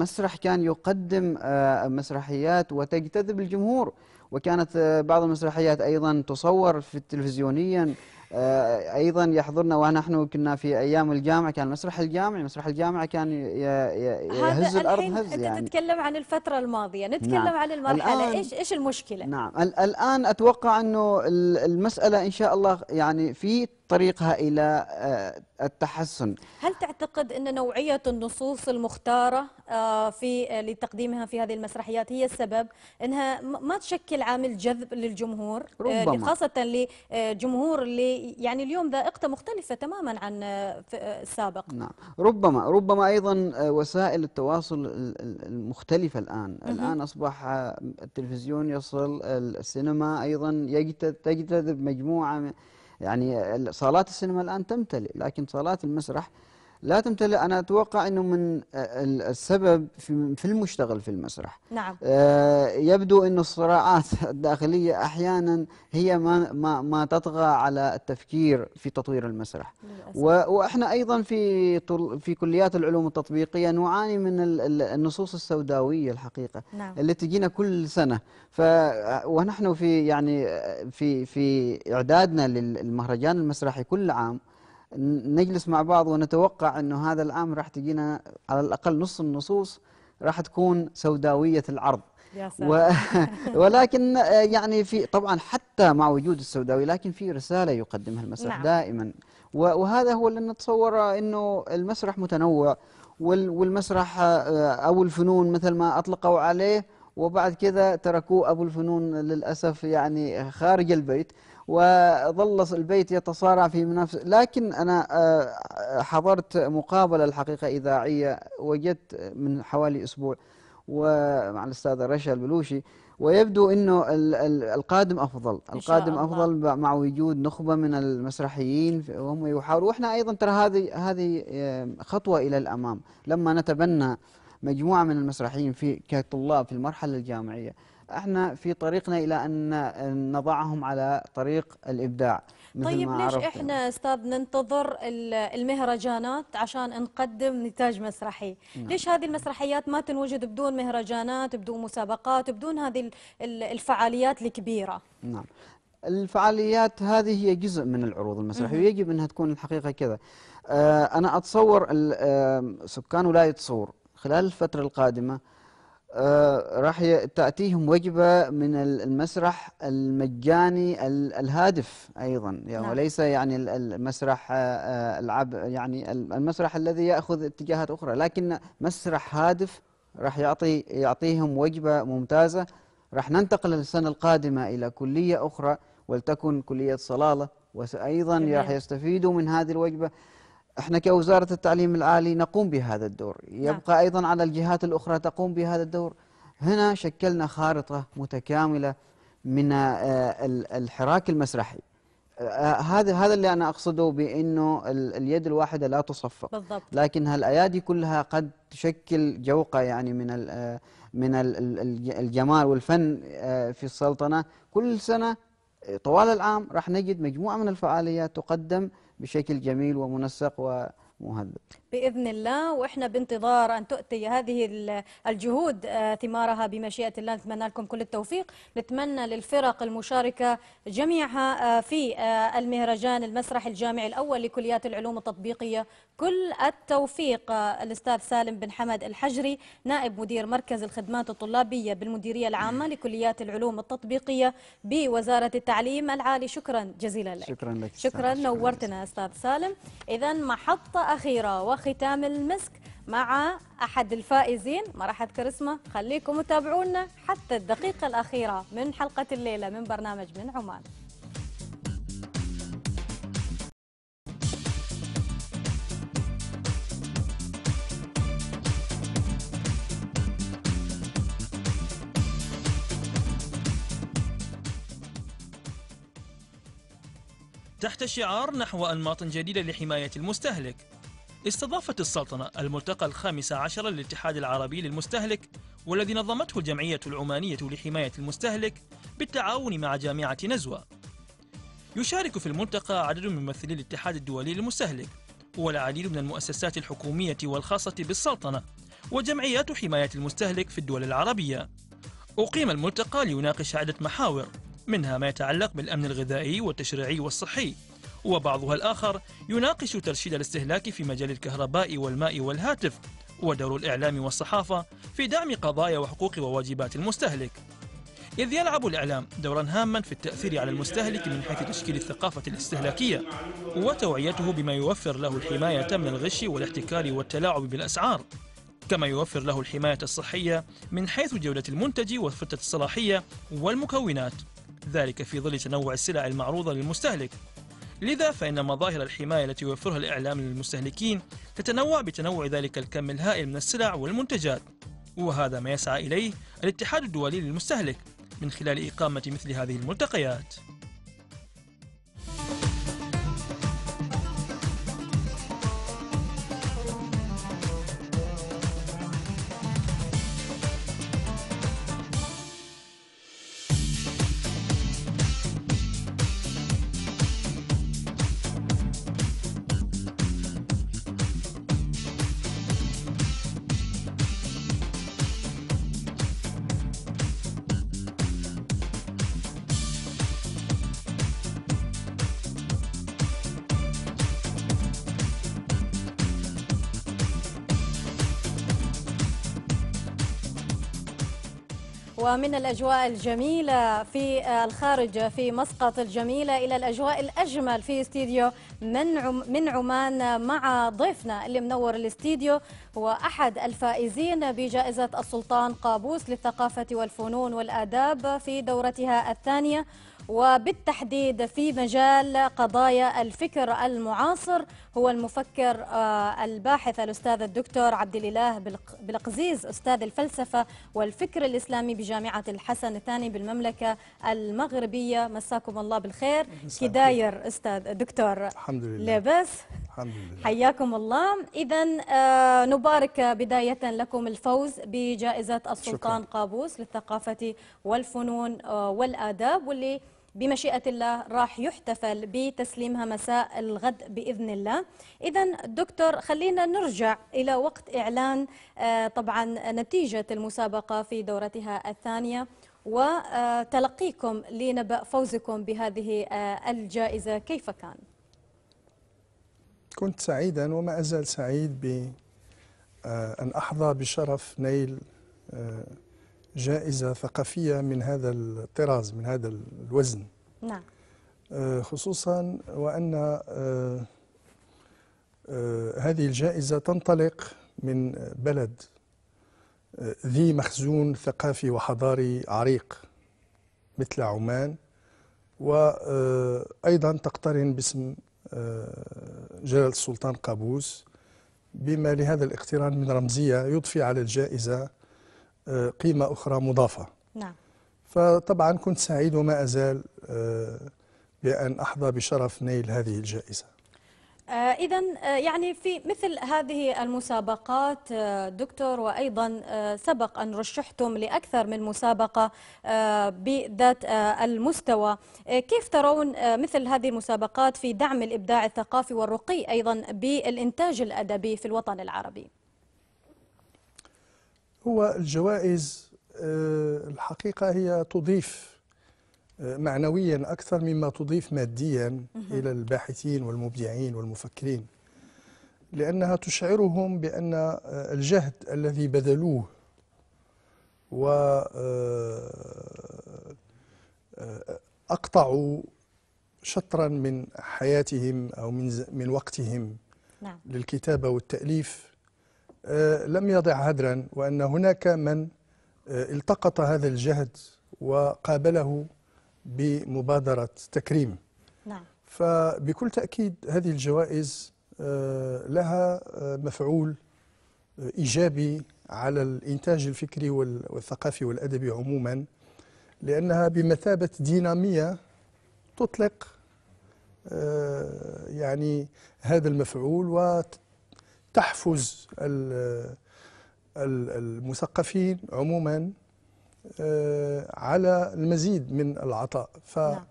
مسرح كان يقدم مسرحيات وتجتذب الجمهور وكانت آه، بعض المسرحيات أيضا تصور في التلفزيونيا آه، أيضا يحضرنا ونحن كنا في أيام الجامعة كان مسرح الجامعة مسرح الجامعة كان يهز الأرض هز أنت يعني. تتكلم عن الفترة الماضية نتكلم نعم. عن المرحلة إيش إيش المشكلة نعم الآن أتوقع أنه المسألة إن شاء الله يعني في طريقها الى آه، التحسن. هل تعتقد ان نوعيه النصوص المختاره آه، في آه، لتقديمها في هذه المسرحيات هي السبب انها ما تشكل عامل جذب للجمهور ربما. خاصه لجمهور اللي يعني اليوم ذائقته مختلفه تماما عن السابق. نعم ربما ربما ايضا وسائل التواصل المختلفه الان، -م. الان اصبح التلفزيون يصل السينما ايضا تجتذب مجموعه من يعني صالات السينما الآن تمتلئ لكن صالات المسرح لا تمتلئ أنا أتوقع أنه من آه، السبب في المشتغل في المسرح نعم. آه، يبدو أن الصراعات الداخلية أحيانا هي ما, ما, ما تطغى على التفكير في تطوير المسرح للأسف. وإحنا أيضا في, في كليات العلوم التطبيقية نعاني من النصوص السوداوية الحقيقة نعم. التي تجينا كل سنة ف ونحن في يعني آه، في في إعدادنا للمهرجان المسرحي كل عام نجلس مع بعض ونتوقع أنه هذا العام راح تجينا على الأقل نص النصوص راح تكون سوداوية العرض و... ولكن يعني في طبعا حتى مع وجود السوداوي لكن في رسالة يقدمها المسرح نعم. دائما وهذا هو اللي نتصور أنه المسرح متنوع والمسرح أو آه، الفنون مثل ما أطلقوا عليه وبعد كذا تركوه أبو الفنون للأسف يعني خارج البيت وظل البيت يتصارع في منافسة لكن أنا آه، حضرت مقابلة الحقيقة إذاعية وجدت من حوالي أسبوع ومع الأستاذة رشا البلوشي ويبدو انه القادم افضل القادم افضل مع وجود نخبه من المسرحيين وهم يحاولوا واحنا ايضا ترى هذه هذه آه، خطوه الى الامام لما نتبنى مجموعه من المسرحيين في كطلاب في المرحله الجامعيه احنا في طريقنا الى ان نضعهم على طريق الابداع مثل طيب ما ليش عرفت احنا يعني. استاذ ننتظر المهرجانات عشان نقدم نتاج مسرحي نعم. ليش هذه المسرحيات ما تنوجد بدون مهرجانات بدون مسابقات بدون هذه الفعاليات الكبيره نعم الفعاليات هذه هي جزء من العروض المسرحيه ويجب انها تكون الحقيقه كذا آه، انا اتصور سكان ولايه صور خلال الفتره القادمه آه، راح تأتيهم وجبة من المسرح المجاني الهادف أيضا يعني نعم. وليس يعني المسرح آه، آه، العب يعني المسرح الذي يأخذ اتجاهات أخرى لكن مسرح هادف راح يعطي يعطيهم وجبة ممتازة راح ننتقل السنة القادمة إلى كلية أخرى ولتكن كلية صلالة وأيضا راح يستفيدوا من هذه الوجبة احنا كوزاره التعليم العالي نقوم بهذا الدور يبقى نعم. ايضا على الجهات الاخرى تقوم بهذا الدور هنا شكلنا خارطه متكامله من آه، الحراك المسرحي آه، هذا هذا اللي انا اقصده بانه اليد الواحده لا تصفق بالضبط. لكن هالايادي كلها قد تشكل جوقه يعني من آه، من الجمال والفن في السلطنه كل سنه طوال العام راح نجد مجموعه من الفعاليات تقدم بشكل جميل ومنسق و مهدد بإذن الله وإحنا بانتظار أن تؤتي هذه الجهود آه، ثمارها بمشيئة الله نتمنى لكم كل التوفيق نتمنى للفرق المشاركة جميعها آه، في آه، المهرجان المسرح الجامعي الأول لكليات العلوم التطبيقية كل التوفيق الأستاذ سالم بن حمد الحجري نائب مدير مركز الخدمات الطلابية بالمديرية العامة نعم. لكليات العلوم التطبيقية بوزارة التعليم العالي شكرا جزيلا لك شكرا لك شكرا, شكرا نورتنا أستاذ سالم إذا محطة أخيرة وختام المسك مع أحد الفائزين ما راح أذكر اسمه خليكم متابعونا حتى الدقيقة الأخيرة من حلقة الليلة من برنامج من عمان تحت شعار نحو أنماط جديدة لحماية المستهلك استضافت السلطنة الملتقى الخامس عشر للاتحاد العربي للمستهلك والذي نظمته الجمعية العمانية لحماية المستهلك بالتعاون مع جامعة نزوة يشارك في الملتقى عدد من ممثلي الاتحاد الدولي للمستهلك والعديد من المؤسسات الحكومية والخاصة بالسلطنة وجمعيات حماية المستهلك في الدول العربية أقيم الملتقى ليناقش عدة محاور منها ما يتعلق بالأمن الغذائي والتشريعي والصحي وبعضها الآخر يناقش ترشيد الاستهلاك في مجال الكهرباء والماء والهاتف ودور الإعلام والصحافة في دعم قضايا وحقوق وواجبات المستهلك إذ يلعب الإعلام دورا هاما في التأثير على المستهلك من حيث تشكيل الثقافة الاستهلاكية وتوعيته بما يوفر له الحماية من الغش والاحتكار والتلاعب بالأسعار كما يوفر له الحماية الصحية من حيث جودة المنتج وفتة الصلاحية والمكونات ذلك في ظل تنوع السلع المعروضة للمستهلك لذا فإن مظاهر الحماية التي يوفرها الإعلام للمستهلكين تتنوع بتنوع ذلك الكم الهائل من السلع والمنتجات وهذا ما يسعى إليه الاتحاد الدولي للمستهلك من خلال إقامة مثل هذه الملتقيات ومن الأجواء الجميلة في الخارج في مسقط الجميلة إلى الأجواء الأجمل في استديو من من عمان مع ضيفنا اللي منور الاستديو هو أحد الفائزين بجائزة السلطان قابوس للثقافة والفنون والآداب في دورتها الثانية وبالتحديد في مجال قضايا الفكر المعاصر هو المفكر آه، الباحث الأستاذ الدكتور عبد الإله بلقزيز أستاذ الفلسفة والفكر الإسلامي بجامعة الحسن الثاني بالمملكة المغربية مساكم الله بالخير كداير أستاذ دكتور الحمد لله لاباس الحمد لله حياكم الله إذا آه، نبارك بداية لكم الفوز بجائزة السلطان شكرا. قابوس للثقافة والفنون آه، والآداب واللي بمشيئة الله راح يحتفل بتسليمها مساء الغد بإذن الله إذا دكتور خلينا نرجع إلى وقت إعلان آه، طبعا نتيجة المسابقة في دورتها الثانية وتلقيكم لنبأ فوزكم بهذه آه، الجائزة كيف كان؟ كنت سعيدا وما أزال سعيد بأن آه، أحظى بشرف نيل جائزة ثقافية من هذا الطراز من هذا الوزن نعم آه، خصوصا وأن آه، آه، هذه الجائزة تنطلق من بلد ذي مخزون ثقافي وحضاري عريق مثل عمان وأيضا تقترن باسم جلالة السلطان قابوس بما لهذا الاقتران من رمزية يضفي على الجائزة قيمة أخرى مضافة نعم فطبعا كنت سعيد وما أزال آه، بأن أحظى بشرف نيل هذه الجائزة آه، إذا آه، يعني في مثل هذه المسابقات دكتور وأيضا سبق أن رشحتم لأكثر من مسابقة بذات المستوى كيف ترون مثل هذه المسابقات في دعم الإبداع الثقافي والرقي أيضا بالإنتاج الأدبي في الوطن العربي؟ هو الجوائز آه، الحقيقة هي تضيف آه، معنويا أكثر مما تضيف ماديا إلى الباحثين والمبدعين والمفكرين لأنها تشعرهم بأن آه، الجهد الذي بذلوه و أقطعوا شطرا من حياتهم أو من, وقتهم نعم. للكتابة والتأليف آه، لم يضع هدرا وأن هناك من آه، التقط هذا الجهد وقابله بمبادرة تكريم نعم. فبكل تأكيد هذه الجوائز آه، لها مفعول إيجابي على الإنتاج الفكري والثقافي والأدبي عموما لأنها بمثابة دينامية تطلق يعني هذا المفعول وت تحفز المثقفين عموما آه، على المزيد من العطاء ف نعم.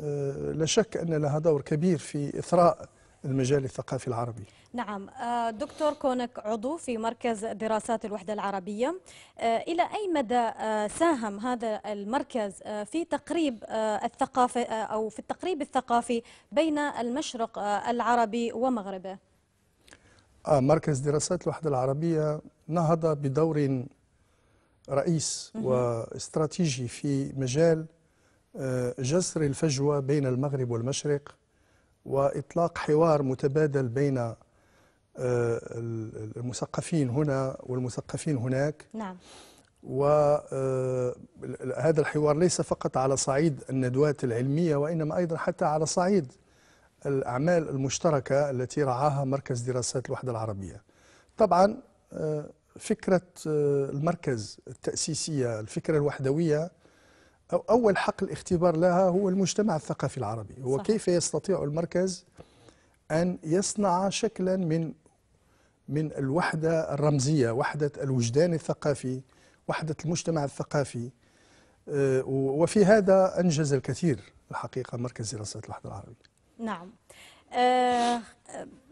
آه، لا شك أن لها دور كبير في إثراء المجال الثقافي العربي نعم آه، دكتور كونك عضو في مركز دراسات الوحدة العربية إلى أي مدى ساهم هذا المركز في تقريب الثقافة أو في التقريب الثقافي بين المشرق العربي ومغربه آه، مركز دراسات الوحدة العربية نهض بدور رئيس واستراتيجي في مجال آه، جسر الفجوة بين المغرب والمشرق وإطلاق حوار متبادل بين آه، المثقفين هنا والمثقفين هناك نعم وهذا الحوار ليس فقط على صعيد الندوات العلمية وإنما أيضا حتى على صعيد الأعمال المشتركة التي رعاها مركز دراسات الوحدة العربية طبعا آه، فكرة آه، المركز التأسيسية الفكرة الوحدوية أو أول حقل اختبار لها هو المجتمع الثقافي العربي هو صح. كيف يستطيع المركز أن يصنع شكلا من من الوحدة الرمزية وحدة الوجدان الثقافي وحدة المجتمع الثقافي آه، وفي هذا أنجز الكثير الحقيقة مركز دراسات الوحدة العربية نعم آه،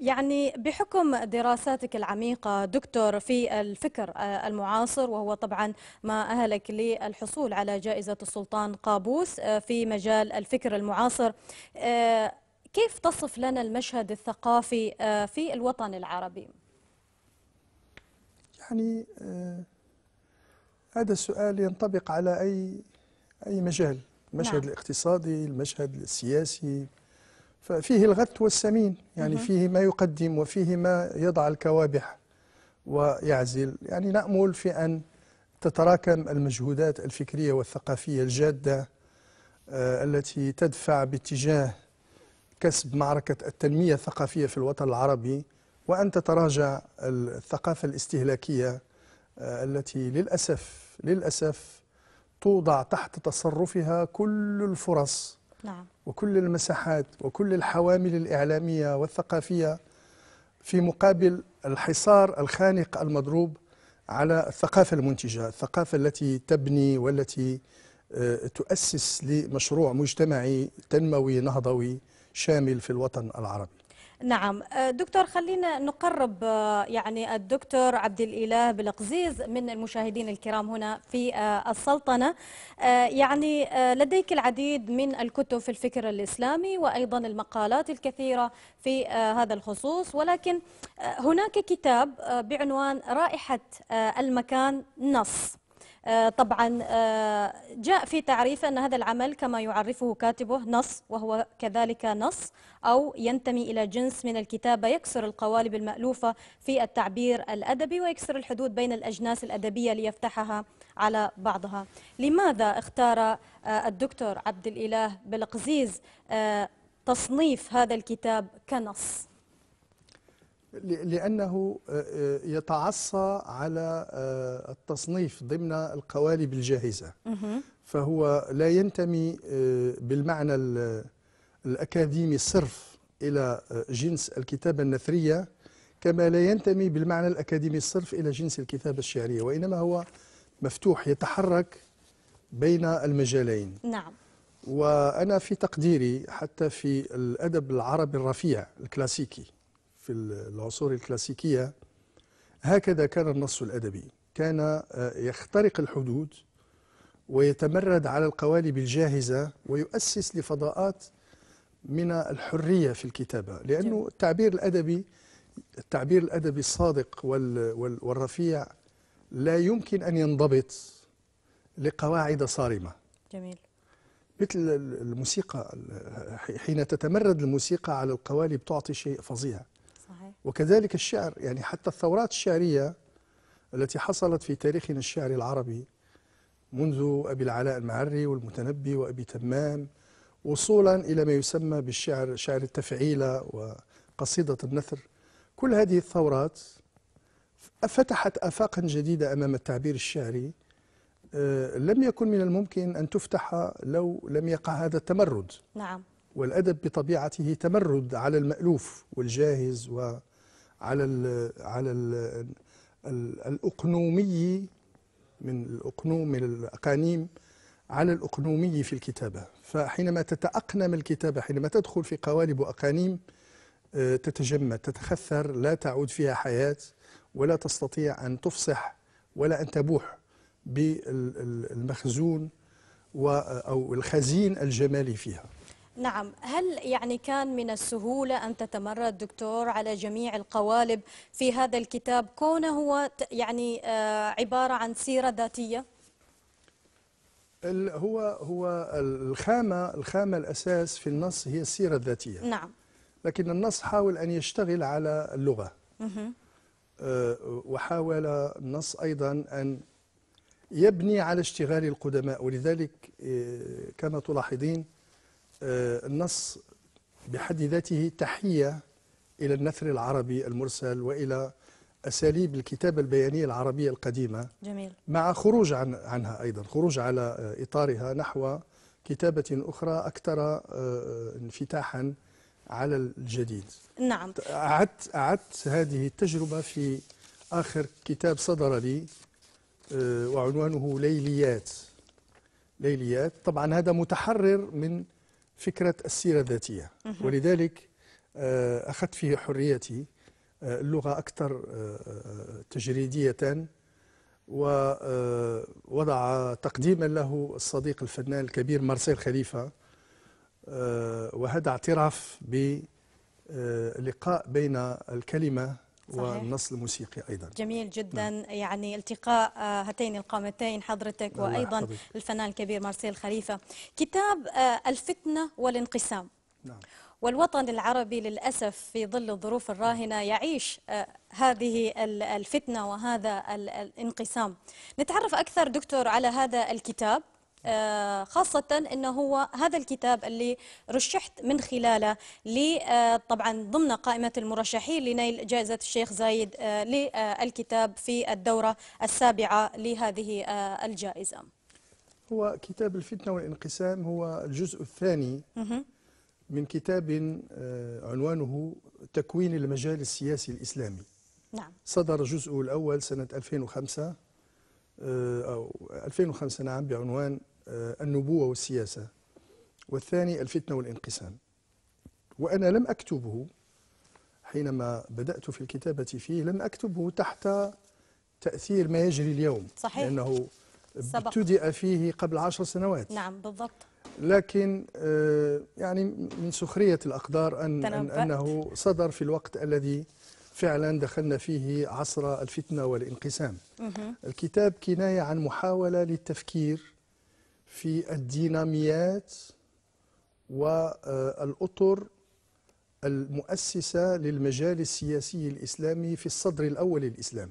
يعني بحكم دراساتك العميقة دكتور في الفكر آه، المعاصر وهو طبعا ما أهلك للحصول على جائزة السلطان قابوس آه، في مجال الفكر المعاصر كيف تصف لنا المشهد الثقافي في الوطن العربي؟ يعني هذا السؤال ينطبق على أي أي مجال المشهد نعم. الاقتصادي المشهد السياسي ففيه الغث والسمين يعني مم. فيه ما يقدم وفيه ما يضع الكوابح ويعزل يعني نأمل في أن تتراكم المجهودات الفكرية والثقافية الجادة آه، التي تدفع باتجاه كسب معركة التنمية الثقافية في الوطن العربي وأن تتراجع الثقافة الاستهلاكية آه، التي للأسف للأسف توضع تحت تصرفها كل الفرص نعم. وكل المساحات وكل الحوامل الإعلامية والثقافية في مقابل الحصار الخانق المضروب على الثقافة المنتجة الثقافة التي تبني والتي آه، تؤسس لمشروع مجتمعي تنموي نهضوي شامل في الوطن العربي نعم أه، دكتور خلينا نقرب أه، يعني الدكتور عبد الاله بلقزيز من المشاهدين الكرام هنا في أه، السلطنه يعني لديك العديد من الكتب في الفكر الاسلامي وايضا المقالات الكثيره في هذا الخصوص ولكن هناك كتاب بعنوان رائحه المكان نص آه، طبعا آه، جاء في تعريف أن هذا العمل كما يعرفه كاتبه نص وهو كذلك نص أو ينتمي إلى جنس من الكتابة يكسر القوالب المألوفة في التعبير الأدبي ويكسر الحدود بين الأجناس الأدبية ليفتحها على بعضها لماذا اختار آه، الدكتور عبد الإله بلقزيز تصنيف هذا الكتاب كنص لأنه آه، آه، يتعصى على آه، التصنيف ضمن القوالب الجاهزة فهو لا ينتمي بالمعنى الأكاديمي الصرف إلى جنس الكتابة النثرية كما لا ينتمي بالمعنى الأكاديمي الصرف إلى جنس الكتابة الشعرية وإنما هو مفتوح يتحرك بين المجالين نعم وأنا في تقديري حتى في الأدب العربي الرفيع الكلاسيكي في العصور الكلاسيكية هكذا كان النص الأدبي كان آه، يخترق الحدود ويتمرد على القوالب الجاهزة ويؤسس لفضاءات من الحرية في الكتابة لأنه التعبير الأدبي التعبير الأدبي الصادق والرفيع لا يمكن أن ينضبط لقواعد صارمة جميل مثل الموسيقى حين تتمرد الموسيقى على القوالب تعطي شيء فظيع وكذلك الشعر يعني حتى الثورات الشعرية التي حصلت في تاريخنا الشعري العربي منذ أبي العلاء المعري والمتنبي وأبي تمام وصولا إلى ما يسمى بالشعر شعر التفعيلة وقصيدة النثر كل هذه الثورات فتحت آفاقا جديدة أمام التعبير الشعري آه، لم يكن من الممكن أن تفتح لو لم يقع هذا التمرد نعم والأدب بطبيعته تمرد على المألوف والجاهز و على الـ على الـ الأقنومي من الأقنوم من الأقانيم على الأقنومي في الكتابة فحينما تتأقنم الكتابة حينما تدخل في قوالب وأقانيم آه، تتجمد تتخثر لا تعود فيها حياة ولا تستطيع أن تفصح ولا أن تبوح بالمخزون أو الخزين الجمالي فيها نعم هل يعني كان من السهولة أن تتمرد دكتور على جميع القوالب في هذا الكتاب كونه هو يعني آه، عبارة عن سيرة ذاتية؟ هو هو الخامة الخامة الأساس في النص هي السيرة الذاتية نعم لكن النص حاول أن يشتغل على اللغة آه، وحاول النص أيضا أن يبني على اشتغال القدماء ولذلك آه، كما تلاحظين آه، النص بحد ذاته تحية إلى النثر العربي المرسل وإلى أساليب الكتابة البيانية العربية القديمة جميل. مع خروج عن عنها أيضا خروج على آه، إطارها نحو كتابة أخرى أكثر آه، انفتاحا على الجديد نعم أعدت, أعدت هذه التجربة في آخر كتاب صدر لي وعنوانه ليليات ليليات طبعا هذا متحرر من فكرة السيرة الذاتية ولذلك آه، أخذت في حريتي آه، اللغة أكثر آه، تجريدية ووضع تقديما له الصديق الفنان الكبير مارسيل خليفة وهذا اعتراف بلقاء بين الكلمة والنص الموسيقي ايضا جميل جدا نعم. يعني التقاء آه، هاتين القامتين حضرتك وايضا حضرتك. الفنان الكبير مارسيل خليفه كتاب آه، الفتنه والانقسام نعم. والوطن العربي للأسف في ظل الظروف الراهنة يعيش آه، هذه الفتنة وهذا الانقسام نتعرف أكثر دكتور على هذا الكتاب آه، خاصة أنه هو هذا الكتاب اللي رشحت من خلاله آه، طبعا ضمن قائمة المرشحين لنيل جائزة الشيخ زايد آه، للكتاب في الدورة السابعة لهذه الجائزة هو كتاب الفتنة والانقسام هو الجزء الثاني من كتاب عنوانه تكوين المجال السياسي الإسلامي نعم. صدر جزءه الأول سنة 2005 آه، أو 2005 نعم بعنوان آه، النبوة والسياسة والثاني الفتنة والانقسام وأنا لم أكتبه حينما بدأت في الكتابة فيه لم أكتبه تحت تأثير ما يجري اليوم صحيح لأنه ابتدأ فيه قبل عشر سنوات نعم بالضبط لكن آه، يعني من سخرية الأقدار أن أنه صدر في الوقت الذي فعلا دخلنا فيه عصر الفتنة والانقسام الكتاب كناية عن محاولة للتفكير في الديناميات والأطر المؤسسة للمجال السياسي الإسلامي في الصدر الأول للإسلام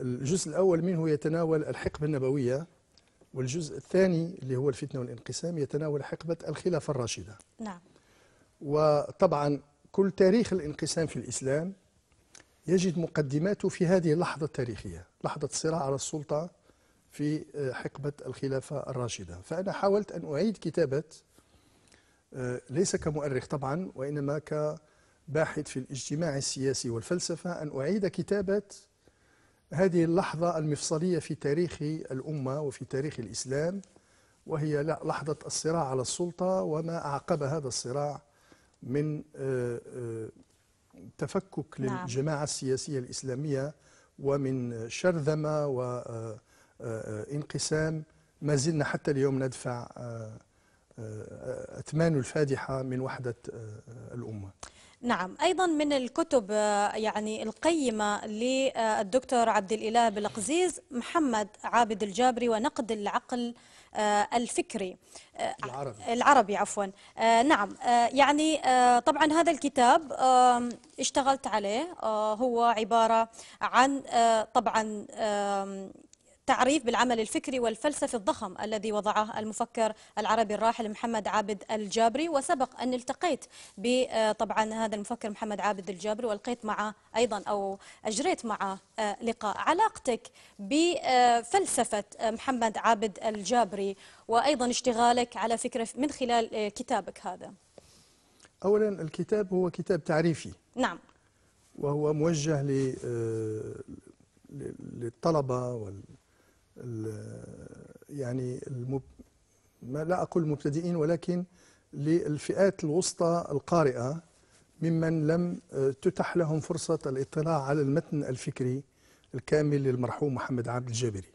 الجزء الأول منه يتناول الحقبة النبوية والجزء الثاني اللي هو الفتنة والانقسام يتناول حقبة الخلافة الراشدة نعم وطبعا كل تاريخ الانقسام في الإسلام يجد مقدماته في هذه اللحظة التاريخية لحظة الصراع على السلطة في آه، حقبة الخلافة الراشدة فأنا حاولت أن أعيد كتابة آه، ليس كمؤرخ طبعا وإنما كباحث في الاجتماع السياسي والفلسفة أن أعيد كتابة هذه اللحظة المفصلية في تاريخ الأمة وفي تاريخ الإسلام وهي لحظة الصراع على السلطة وما أعقب هذا الصراع من آه، تفكك نعم. للجماعة السياسية الإسلامية ومن شرذمة وانقسام آه، آه، ما زلنا حتى اليوم ندفع آه، أثمان الفادحة من وحدة الأمة نعم أيضا من الكتب آه، يعني القيمة للدكتور عبد الإله بلقزيز محمد عابد الجابري ونقد العقل آه، الفكري آه، العربي العربي عفوا نعم يعني طبعا هذا الكتاب اشتغلت عليه هو عبارة عن طبعا تعريف بالعمل الفكري والفلسفي الضخم الذي وضعه المفكر العربي الراحل محمد عابد الجابري وسبق أن التقيت بطبعا آه، هذا المفكر محمد عابد الجابري والقيت معه أيضا أو أجريت معه آه، لقاء علاقتك بفلسفة آه، محمد عابد الجابري وأيضا اشتغالك على فكرة من خلال كتابك هذا أولا الكتاب هو كتاب تعريفي نعم وهو موجه للطلبة وال يعني المب... ما لا أقول مبتدئين ولكن للفئات الوسطى القارئة ممن لم آه، تتح لهم فرصة الاطلاع على المتن الفكري الكامل للمرحوم محمد عبد الجابري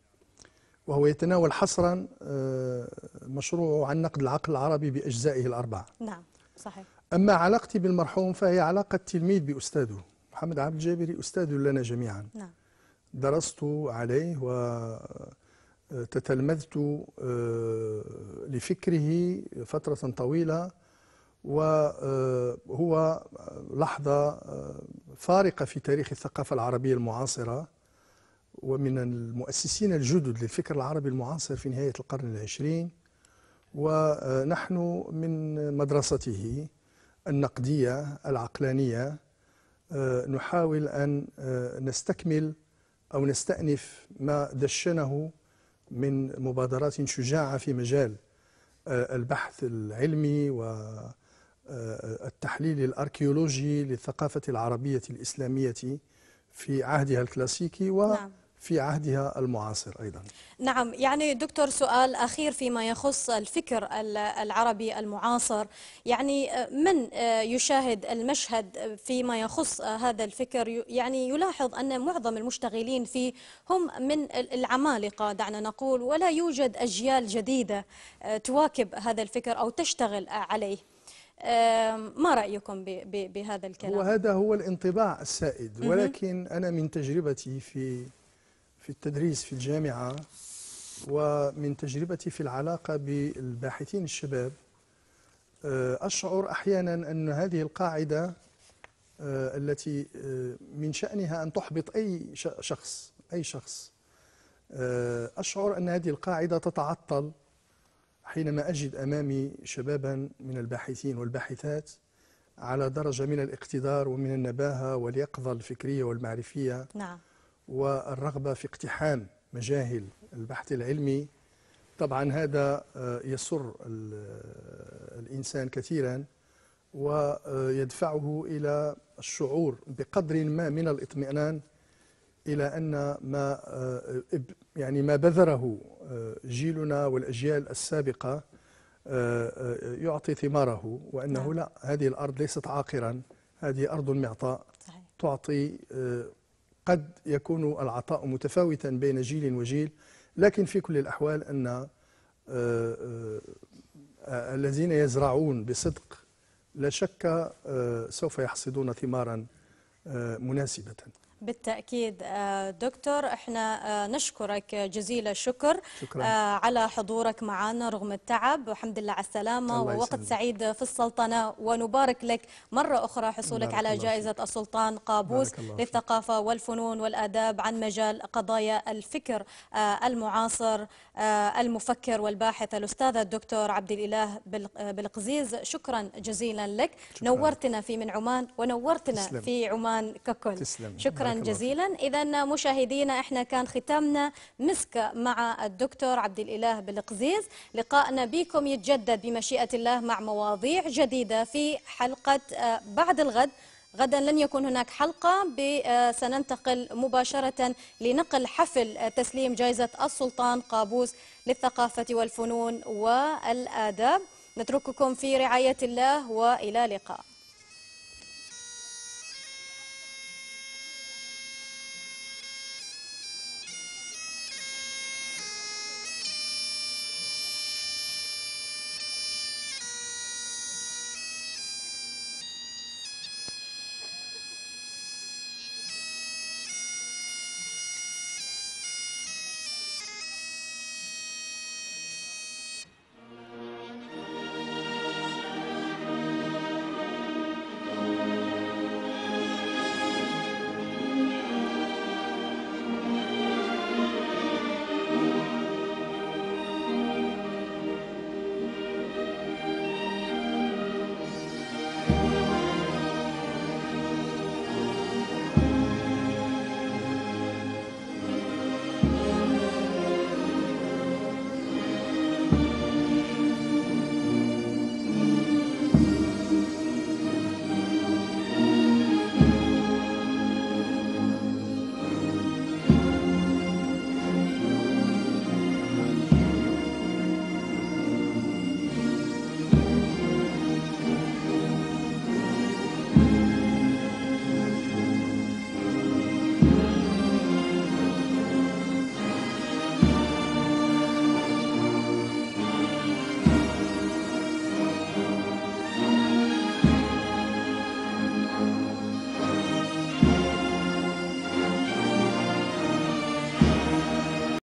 وهو يتناول حصرا آه، مشروعه عن نقد العقل العربي بأجزائه الأربعة نعم صحيح أما علاقتي بالمرحوم فهي علاقة تلميذ بأستاذه محمد عبد الجابري أستاذ لنا جميعا نعم درست عليه وتتلمذت آه، لفكره فترة طويلة وهو آه، لحظة آه، فارقة في تاريخ الثقافة العربية المعاصرة ومن المؤسسين الجدد للفكر العربي المعاصر في نهاية القرن العشرين ونحن من مدرسته النقدية العقلانية نحاول أن نستكمل أو نستأنف ما دشنه من مبادرات شجاعة في مجال آه، البحث العلمي والتحليل آه، الأركيولوجي للثقافة العربية الإسلامية في عهدها الكلاسيكي و نعم. في عهدها المعاصر أيضا نعم يعني دكتور سؤال أخير فيما يخص الفكر العربي المعاصر يعني من يشاهد المشهد فيما يخص هذا الفكر يعني يلاحظ أن معظم المشتغلين فيه هم من العمالقة دعنا نقول ولا يوجد أجيال جديدة تواكب هذا الفكر أو تشتغل عليه ما رأيكم بهذا الكلام؟ وهذا هو الانطباع السائد ولكن أنا من تجربتي في في التدريس في الجامعة ومن تجربتي في العلاقة بالباحثين الشباب آه، أشعر أحيانا أن هذه القاعدة آه، التي آه، من شأنها أن تحبط أي شخص أي شخص أشعر أن هذه القاعدة تتعطل حينما أجد أمامي شبابا من الباحثين والباحثات على درجة من الاقتدار ومن النباهة واليقظة الفكرية والمعرفية نعم. والرغبة في اقتحام مجاهل البحث العلمي طبعا هذا آه، يسر آه، الإنسان كثيرا ويدفعه إلى الشعور بقدر ما من الاطمئنان إلى أن ما آه، يعني ما بذره جيلنا والأجيال السابقة يعطي ثماره وأنه نعم. لا هذه الأرض ليست عاقرا هذه أرض معطاء تعطي قد يكون العطاء متفاوتا بين جيل وجيل لكن في كل الأحوال أن آه، آه، الذين يزرعون بصدق لا شك آه، سوف يحصدون ثمارا مناسبة بالتأكيد آه، دكتور احنا آه، نشكرك جزيل الشكر شكرا. آه، على حضورك معنا رغم التعب والحمد لله على السلامة ووقت سعيد في السلطنة ونبارك لك مرة أخرى حصولك على جائزة فيك. السلطان قابوس للثقافة والفنون والآداب عن مجال قضايا الفكر المعاصر المفكر والباحث الأستاذ الدكتور عبد الإله بالقزيز شكرا جزيلا لك شكرا. نورتنا في من عمان ونورتنا تسلم. في عمان ككل تسلم. شكرا جزيلا إذا مشاهدينا إحنا كان ختامنا مسك مع الدكتور عبد الإله بالقزيز لقائنا بكم يتجدد بمشيئة الله مع مواضيع جديدة في حلقة آه، بعد الغد غدا لن يكون هناك حلقة آه، سننتقل مباشرة لنقل حفل آه، تسليم جائزة السلطان قابوس للثقافة والفنون والآداب نترككم في رعاية الله وإلى لقاء